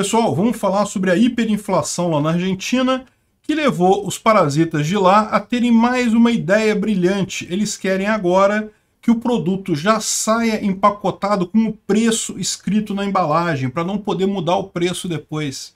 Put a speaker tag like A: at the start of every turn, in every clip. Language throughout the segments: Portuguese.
A: Pessoal, vamos falar sobre a hiperinflação lá na Argentina, que levou os parasitas de lá a terem mais uma ideia brilhante. Eles querem agora que o produto já saia empacotado com o preço escrito na embalagem, para não poder mudar o preço depois.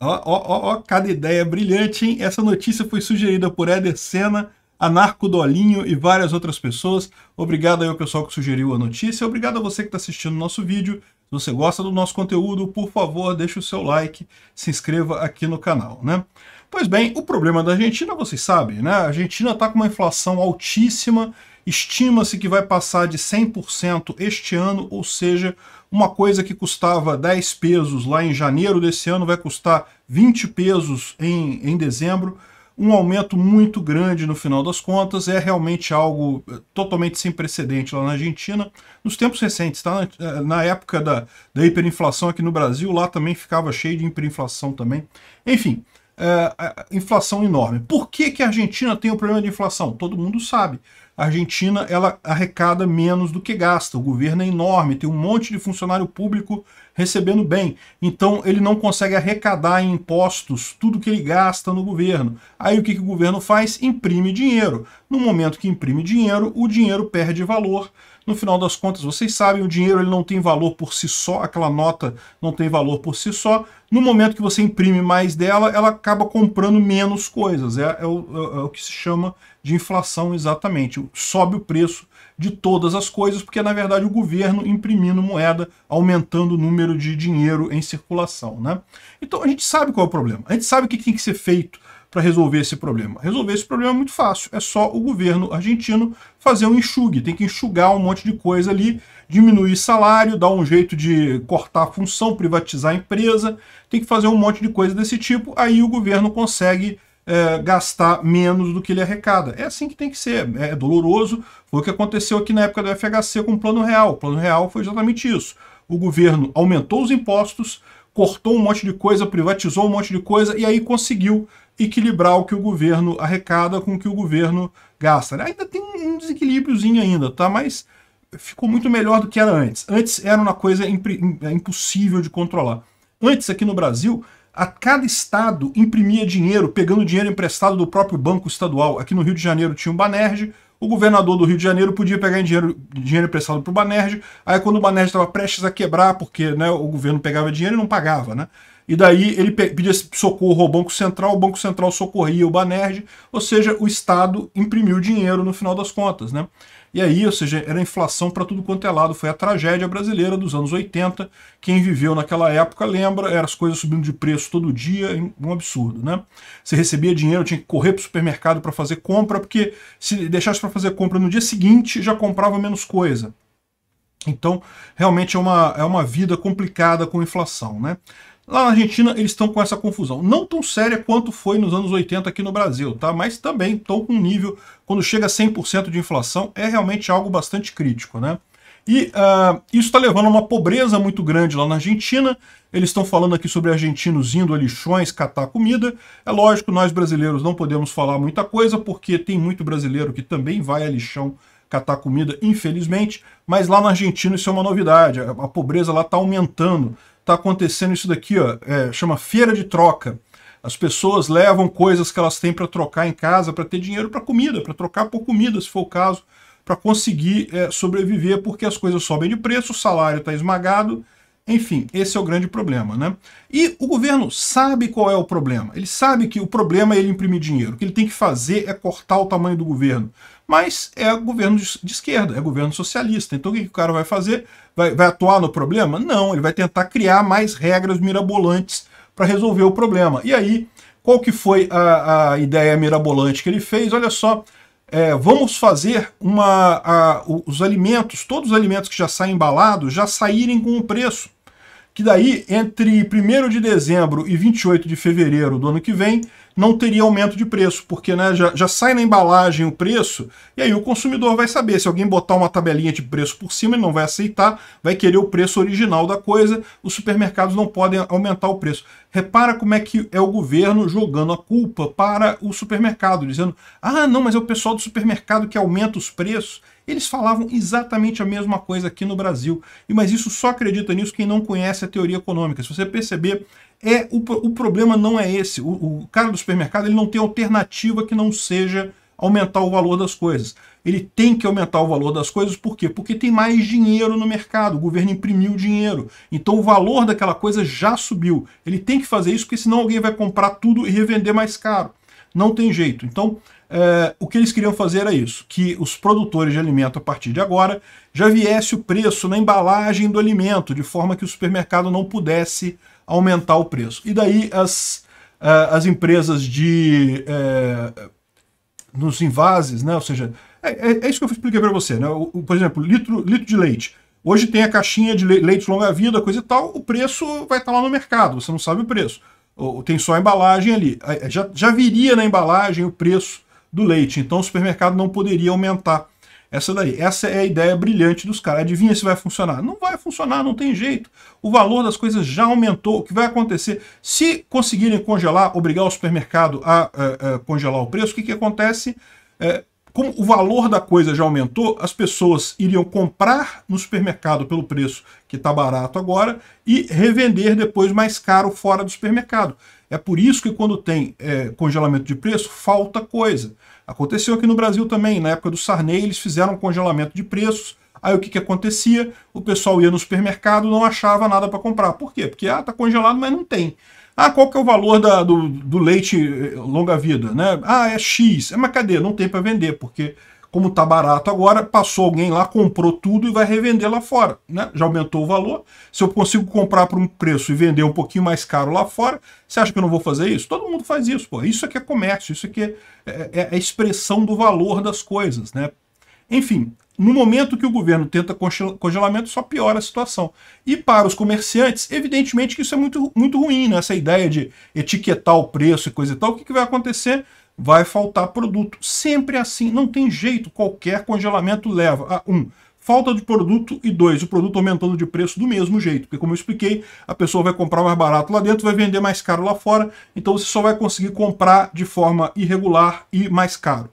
A: Ó, ó, ó, cada ideia brilhante, hein? Essa notícia foi sugerida por Eder Senna, Anarco Dolinho e várias outras pessoas. Obrigado aí ao pessoal que sugeriu a notícia. Obrigado a você que está assistindo o nosso vídeo. Se você gosta do nosso conteúdo, por favor, deixe o seu like, se inscreva aqui no canal, né? Pois bem, o problema da Argentina, vocês sabem, né? A Argentina está com uma inflação altíssima, estima-se que vai passar de 100% este ano, ou seja, uma coisa que custava 10 pesos lá em janeiro desse ano vai custar 20 pesos em, em dezembro, um aumento muito grande no final das contas, é realmente algo eh, totalmente sem precedente lá na Argentina. Nos tempos recentes, tá? Eh, na época da, da hiperinflação aqui no Brasil, lá também ficava cheio de hiperinflação também. Enfim, é, inflação enorme. Por que, que a Argentina tem o um problema de inflação? Todo mundo sabe a Argentina ela arrecada menos do que gasta. O governo é enorme, tem um monte de funcionário público recebendo bem. Então ele não consegue arrecadar em impostos tudo que ele gasta no governo. Aí o que, que o governo faz? Imprime dinheiro. No momento que imprime dinheiro, o dinheiro perde valor. No final das contas, vocês sabem, o dinheiro ele não tem valor por si só, aquela nota não tem valor por si só. No momento que você imprime mais dela, ela acaba comprando menos coisas. É, é, o, é, é o que se chama de inflação exatamente. Sobe o preço de todas as coisas, porque na verdade o governo imprimindo moeda, aumentando o número de dinheiro em circulação. Né? Então a gente sabe qual é o problema, a gente sabe o que tem que ser feito para resolver esse problema? Resolver esse problema é muito fácil, é só o governo argentino fazer um enxugue, tem que enxugar um monte de coisa ali, diminuir salário, dar um jeito de cortar a função, privatizar a empresa, tem que fazer um monte de coisa desse tipo, aí o governo consegue é, gastar menos do que ele arrecada. É assim que tem que ser, é, é doloroso, foi o que aconteceu aqui na época do FHC com o Plano Real, o Plano Real foi exatamente isso, o governo aumentou os impostos, cortou um monte de coisa, privatizou um monte de coisa e aí conseguiu equilibrar o que o governo arrecada com o que o governo gasta. Né? Ainda tem um desequilíbriozinho ainda, tá? Mas ficou muito melhor do que era antes. Antes era uma coisa é impossível de controlar. Antes, aqui no Brasil, a cada estado imprimia dinheiro, pegando dinheiro emprestado do próprio banco estadual. Aqui no Rio de Janeiro tinha o Banerj, o governador do Rio de Janeiro podia pegar dinheiro, dinheiro emprestado para o Banerj, aí quando o Banerj estava prestes a quebrar, porque né, o governo pegava dinheiro e não pagava, né? E daí ele pedia socorro ao Banco Central, o Banco Central socorria o Banerj, ou seja, o Estado imprimiu dinheiro no final das contas, né? E aí, ou seja, era inflação para tudo quanto é lado. Foi a tragédia brasileira dos anos 80. Quem viveu naquela época lembra, eram as coisas subindo de preço todo dia, um absurdo, né? Você recebia dinheiro, tinha que correr para o supermercado para fazer compra, porque se deixasse para fazer compra no dia seguinte, já comprava menos coisa. Então, realmente é uma, é uma vida complicada com inflação, né? Lá na Argentina eles estão com essa confusão. Não tão séria quanto foi nos anos 80 aqui no Brasil, tá? Mas também estão com um nível, quando chega a 100% de inflação, é realmente algo bastante crítico, né? E uh, isso está levando a uma pobreza muito grande lá na Argentina. Eles estão falando aqui sobre argentinos indo a lixões catar comida. É lógico, nós brasileiros não podemos falar muita coisa, porque tem muito brasileiro que também vai a lixão catar comida, infelizmente. Mas lá na Argentina isso é uma novidade. A pobreza lá está aumentando está acontecendo isso daqui, ó, é, chama feira de troca. As pessoas levam coisas que elas têm para trocar em casa, para ter dinheiro para comida, para trocar por comida, se for o caso, para conseguir é, sobreviver, porque as coisas sobem de preço, o salário está esmagado, enfim, esse é o grande problema, né? E o governo sabe qual é o problema. Ele sabe que o problema é ele imprimir dinheiro. O que ele tem que fazer é cortar o tamanho do governo. Mas é governo de esquerda, é governo socialista. Então o que, o cara vai fazer? Vai, vai atuar no problema? Não, ele vai tentar criar mais regras mirabolantes para resolver o problema. E aí, qual que foi a, a ideia mirabolante que ele fez? Olha só, é, vamos fazer uma, a, os alimentos, todos os alimentos que já saem embalados, já saírem com o preço que daí, entre 1 de dezembro e 28 de fevereiro do ano que vem, não teria aumento de preço, porque né, já, já sai na embalagem o preço, e aí o consumidor vai saber. Se alguém botar uma tabelinha de preço por cima, ele não vai aceitar, vai querer o preço original da coisa, os supermercados não podem aumentar o preço. Repara como é que é o governo jogando a culpa para o supermercado, dizendo, ah, não, mas é o pessoal do supermercado que aumenta os preços eles falavam exatamente a mesma coisa aqui no Brasil. E Mas isso só acredita nisso quem não conhece a teoria econômica. Se você perceber, é o, o problema não é esse. O, o cara do supermercado ele não tem alternativa que não seja aumentar o valor das coisas. Ele tem que aumentar o valor das coisas, por quê? Porque tem mais dinheiro no mercado, o governo imprimiu dinheiro. Então o valor daquela coisa já subiu. Ele tem que fazer isso, porque senão alguém vai comprar tudo e revender mais caro não tem jeito. Então, é, o que eles queriam fazer era isso, que os produtores de alimento, a partir de agora, já viesse o preço na embalagem do alimento, de forma que o supermercado não pudesse aumentar o preço. E daí as, eh, as empresas de... É, nos invases, né? ou seja, é, é, é isso que eu expliquei para você. Né? O, por exemplo, litro, litro de leite. Hoje tem a caixinha de leite longa-vida, coisa e tal, o preço vai estar tá lá no mercado, você não sabe o preço tem só a embalagem ali. Já, já viria na embalagem o preço do leite, então o supermercado não poderia aumentar essa daí. Essa é a ideia brilhante dos caras. Adivinha se vai funcionar? Não vai funcionar, não tem jeito. O valor das coisas já aumentou. O que vai acontecer? Se conseguirem congelar, obrigar o supermercado a, a, a congelar o preço, o que, que acontece? É, como o valor da coisa já aumentou, as pessoas iriam comprar no supermercado pelo preço que está barato agora e revender depois mais caro fora do supermercado. É por isso que quando tem é, congelamento de preço, falta coisa. Aconteceu aqui no Brasil também, na época do Sarney, eles fizeram congelamento de preços, Aí o que, que acontecia? O pessoal ia no supermercado não achava nada para comprar. Por quê? Porque ah, tá congelado, mas não tem. Ah, qual que é o valor da, do, do, leite eh, longa-vida? Né? Ah, é X. É, mas cadê? Não tem para vender, porque como está barato agora, passou alguém lá, comprou tudo e vai revender lá fora. Né? Já aumentou o valor. Se eu consigo comprar por um preço e vender um pouquinho mais caro lá fora, você acha que eu não vou fazer isso? Todo mundo faz isso, pô. Isso aqui é, é comércio, isso aqui é, é, é, é a expressão do valor das coisas. Né? Enfim, no momento que o governo tenta congelamento, só piora a situação. E para os comerciantes, evidentemente que isso é muito, muito ruim, né? essa ideia de etiquetar o preço e coisa e tal. O que, que vai acontecer? Vai faltar produto. Sempre assim, não tem jeito. Qualquer congelamento leva a um falta de produto e dois, o produto aumentando de preço do mesmo jeito, porque como eu expliquei, a pessoa vai comprar mais barato lá dentro, vai vender mais caro lá fora, então você só vai conseguir comprar de forma irregular e mais caro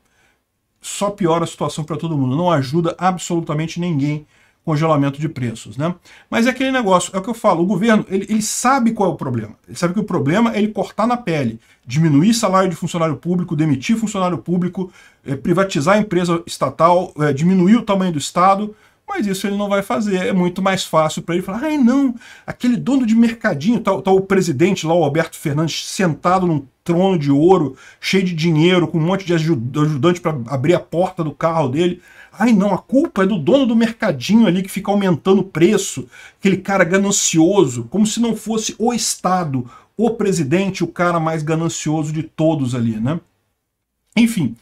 A: só piora a situação para todo mundo, não ajuda absolutamente ninguém congelamento de preços, né? Mas é aquele negócio, é o que eu falo, o governo, ele, ele, sabe qual é o problema. Ele sabe que o problema é ele cortar na pele, diminuir salário de funcionário público, demitir funcionário público, eh, privatizar a empresa estatal, eh, diminuir o tamanho do Estado, mas isso ele não vai fazer. É muito mais fácil para ele falar: ai não, aquele dono de mercadinho, tal, tá, tá o presidente lá, o Alberto Fernandes, sentado num trono de ouro, cheio de dinheiro, com um monte de ajudante para abrir a porta do carro dele. Ai não, a culpa é do dono do mercadinho ali que fica aumentando o preço, aquele cara ganancioso, como se não fosse o Estado, o presidente, o cara mais ganancioso de todos ali, né? Enfim,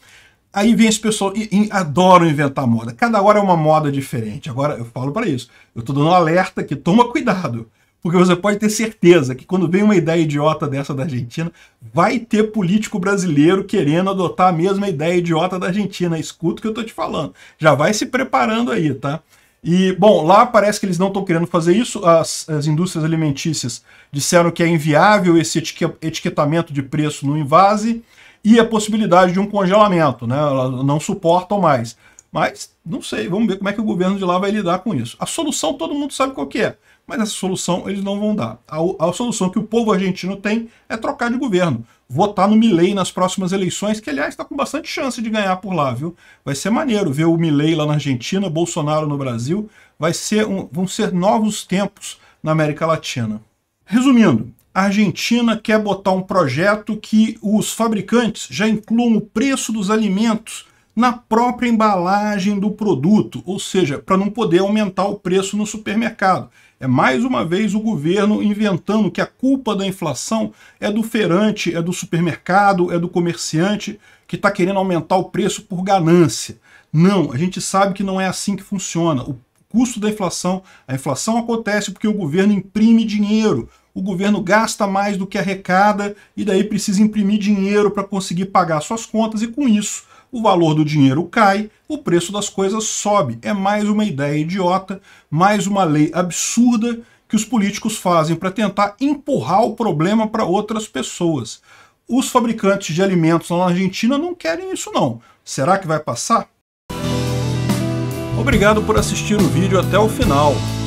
A: Aí vem as pessoas e, e, adoram inventar moda. Cada hora é uma moda diferente. Agora eu falo para isso. Eu estou dando um alerta que Toma cuidado. Porque você pode ter certeza que quando vem uma ideia idiota dessa da Argentina, vai ter político brasileiro querendo adotar a mesma ideia idiota da Argentina. Escuta o que eu estou te falando. Já vai se preparando aí, tá? E, bom, lá parece que eles não estão querendo fazer isso. As, as indústrias alimentícias disseram que é inviável esse etiquetamento de preço no invase e a possibilidade de um congelamento, né? Elas não suportam mais. Mas não sei, vamos ver como é que o governo de lá vai lidar com isso. A solução todo mundo sabe qual que é, mas essa solução eles não vão dar. A, a solução que o povo argentino tem é trocar de governo, votar no Milei nas próximas eleições, que aliás está com bastante chance de ganhar por lá, viu? Vai ser maneiro ver o Milei lá na Argentina, Bolsonaro no Brasil, vai ser um, vão ser novos tempos na América Latina. Resumindo, a Argentina quer botar um projeto que os fabricantes já incluam o preço dos alimentos na própria embalagem do produto, ou seja, para não poder aumentar o preço no supermercado. É mais uma vez o governo inventando que a culpa da inflação é do feirante, é do supermercado, é do comerciante que está querendo aumentar o preço por ganância. Não, a gente sabe que não é assim que funciona. O custo da inflação, a inflação acontece porque o governo imprime dinheiro o governo gasta mais do que arrecada e daí precisa imprimir dinheiro para conseguir pagar suas contas e com isso o valor do dinheiro cai, o preço das coisas sobe. É mais uma ideia idiota, mais uma lei absurda que os políticos fazem para tentar empurrar o problema para outras pessoas. Os fabricantes de alimentos na Argentina não querem isso não. Será que vai passar? Obrigado por assistir o vídeo até o final.